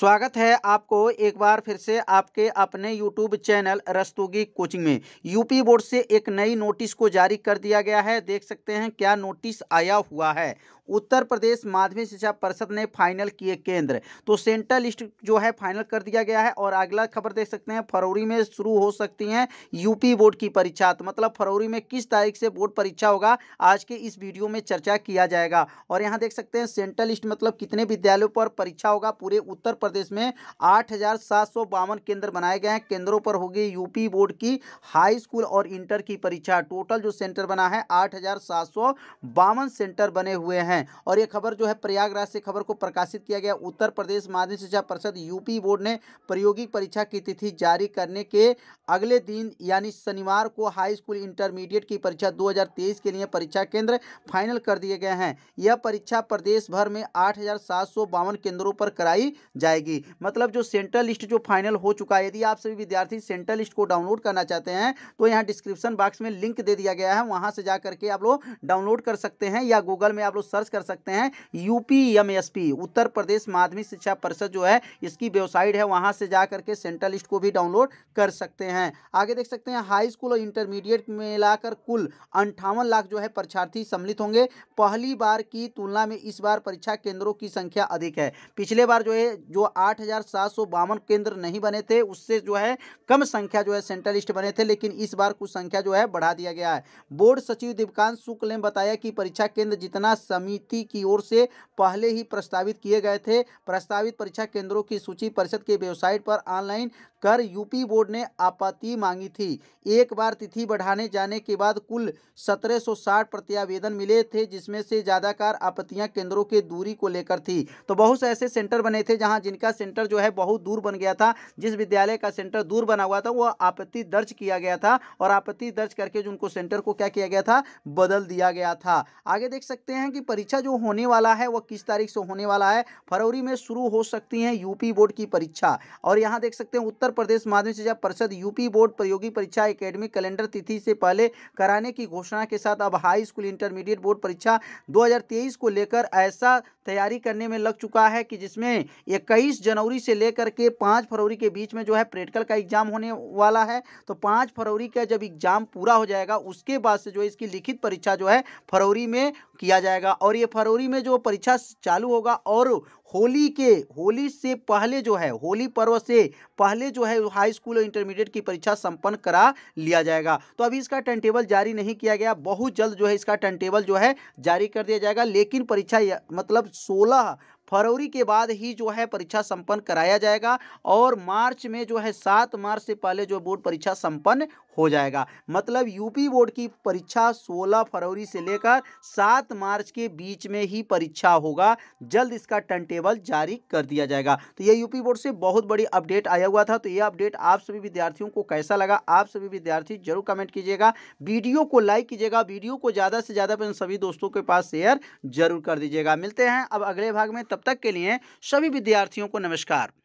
स्वागत है आपको एक बार फिर से आपके अपने यूट्यूब चैनल रस्तोगी कोचिंग में यूपी बोर्ड से एक नई नोटिस को जारी कर दिया गया है देख सकते हैं क्या नोटिस आया हुआ है उत्तर प्रदेश माध्यमिक शिक्षा परिषद ने फाइनल किए केंद्र तो सेंट्रल लिस्ट जो है फाइनल कर दिया गया है और अगला खबर देख सकते हैं फरवरी में शुरू हो सकती हैं यूपी बोर्ड की परीक्षा तो मतलब फरवरी में किस तारीख से बोर्ड परीक्षा होगा आज के इस वीडियो में चर्चा किया जाएगा और यहाँ देख सकते हैं सेंट्रल लिस्ट मतलब कितने विद्यालयों पर परीक्षा होगा पूरे उत्तर प्रदेश में आठ केंद्र बनाए गए हैं केंद्रों पर होगी यूपी बोर्ड की हाई स्कूल और इंटर की परीक्षा टोटल जो सेंटर बना है आठ सेंटर बने हुए हैं और ये खबर जो है प्रयागराज से खबर को प्रकाशित किया गया उत्तर प्रदेश माध्यमिक शिक्षा परिषद यूपी बोर्ड ने प्रयोगिक परीक्षा की तिथि जारी करने के अगले दिन यानी शनिवार को हाई स्कूल इंटरमीडिएट की परीक्षा 2023 के लिए परीक्षा केंद्र फाइनल कर दिए गए हैं यह परीक्षा प्रदेश भर में आठ केंद्रों पर कराई जाएगी जाएगी मतलब जो सेंट्रल लिस्ट जो फाइनल हो चुका है यदि आप सभी विद्यार्थी सेंट्रल लिस्ट को डाउनलोड करना चाहते हैं तो यहाँ डिस्क्रिप्शन बॉक्स में लिंक दे दिया गया है वहाँ से जा करके आप लोग डाउनलोड कर सकते हैं या गूगल में आप लोग सर्च कर सकते हैं यूपी उत्तर प्रदेश माध्यमिक शिक्षा परिषद जो है इसकी वेबसाइट है वहाँ से जा करके सेंट्रल लिस्ट को भी डाउनलोड कर सकते हैं आगे देख सकते हैं हाई स्कूल और इंटरमीडिएट में लाकर कुल अंठावन लाख जो है परीक्षार्थी सम्मिलित होंगे पहली बार की तुलना में इस बार परीक्षा केंद्रों की संख्या अधिक है पिछले बार जो है जो जो आठ केंद्र नहीं बने थे उससे जो है कम संख्या जो है सेंट्रलिस्ट बने थे लेकिन इस बार कुछ संख्या जो है बढ़ा दिया गया है बोर्ड सचिव दीपकांत शुक्ल ने बताया कि परीक्षा केंद्र जितना समिति की ओर से पहले ही प्रस्तावित किए गए थे प्रस्तावित परीक्षा केंद्रों की सूची परिषद के वेबसाइट पर ऑनलाइन कर यूपी बोर्ड ने आपत्ति मांगी थी एक बार तिथि बढ़ाने जाने के बाद कुल 1760 प्रत्यावेदन मिले थे जिसमें से ज़्यादातर आपत्तियां केंद्रों के दूरी को लेकर थी तो बहुत से ऐसे सेंटर बने थे जहां जिनका सेंटर जो है बहुत दूर बन गया था जिस विद्यालय का सेंटर दूर बना हुआ था वह आपत्ति दर्ज किया गया था और आपत्ति दर्ज करके जो उनको सेंटर को क्या किया गया था बदल दिया गया था आगे देख सकते हैं कि परीक्षा जो होने वाला है वह किस तारीख से होने वाला है फरवरी में शुरू हो सकती है यूपी बोर्ड की परीक्षा और यहाँ देख सकते हैं उत्तर प्रदेश माध्यमिक शिक्षा परिषद यूपी बोर्ड प्रयोगी परीक्षा एकेडमिक कैलेंडर तिथि से पहले कराने की घोषणा के साथ अब हाई स्कूल इंटरमीडिएट बोर्ड परीक्षा 2023 को लेकर ऐसा तैयारी करने में लग चुका है कि जिसमें इक्कीस जनवरी से लेकर के पाँच फरवरी के बीच में जो है प्रैक्टिकल का एग्जाम होने वाला है तो पाँच फरवरी का जब एग्जाम पूरा हो जाएगा उसके बाद से जो है इसकी लिखित परीक्षा जो है फरवरी में किया जाएगा और ये फरवरी में जो परीक्षा चालू होगा और होली के होली से पहले जो है होली पर्व से पहले जो है हाई स्कूल और इंटरमीडिएट की परीक्षा संपन्न करा लिया जाएगा तो अभी इसका टाइम टेबल जारी नहीं किया गया बहुत जल्द जो है इसका टाइम टेबल जो है जारी कर दिया जाएगा लेकिन परीक्षा मतलब सोलह फरवरी के बाद ही जो है परीक्षा संपन्न कराया जाएगा और मार्च में जो है सात मार्च से पहले जो बोर्ड परीक्षा संपन्न हो जाएगा मतलब यूपी बोर्ड की परीक्षा 16 फरवरी से लेकर 7 मार्च के बीच में ही परीक्षा होगा जल्द इसका टर्न टेबल जारी कर दिया जाएगा तो यह यूपी बोर्ड से बहुत बड़ी अपडेट आया हुआ था तो यह अपडेट आप सभी विद्यार्थियों को कैसा लगा आप सभी विद्यार्थी जरूर कमेंट कीजिएगा वीडियो को लाइक कीजिएगा वीडियो को ज़्यादा से ज़्यादा सभी दोस्तों के पास शेयर जरूर कर दीजिएगा मिलते हैं अब अगले भाग में तब तब तक के लिए सभी विद्यार्थियों को नमस्कार